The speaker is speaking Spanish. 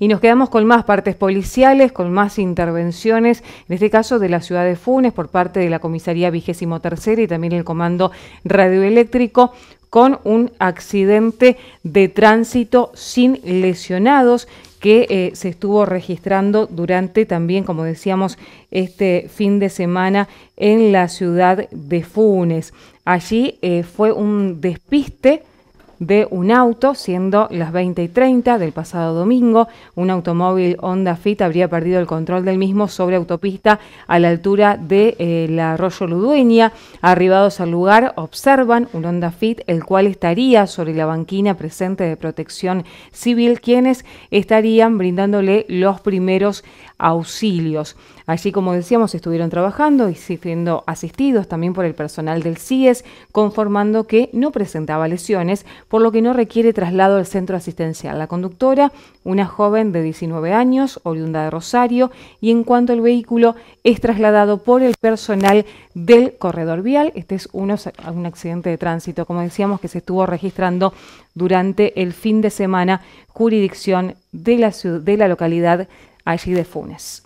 Y nos quedamos con más partes policiales, con más intervenciones, en este caso de la ciudad de Funes por parte de la comisaría vigésimo y también el comando radioeléctrico con un accidente de tránsito sin lesionados que eh, se estuvo registrando durante también, como decíamos, este fin de semana en la ciudad de Funes. Allí eh, fue un despiste de un auto, siendo las 20 y 30 del pasado domingo. Un automóvil Honda Fit habría perdido el control del mismo sobre autopista a la altura de eh, Arroyo Ludueña. Arribados al lugar, observan un Honda Fit, el cual estaría sobre la banquina presente de protección civil, quienes estarían brindándole los primeros auxilios. Allí, como decíamos, estuvieron trabajando y siendo asistidos también por el personal del CIES, conformando que no presentaba lesiones, por lo que no requiere traslado al centro asistencial. La conductora, una joven de 19 años, oriunda de Rosario, y en cuanto al vehículo es trasladado por el personal del corredor vial. Este es un accidente de tránsito, como decíamos, que se estuvo registrando durante el fin de semana, jurisdicción de la, de la localidad allí de Funes.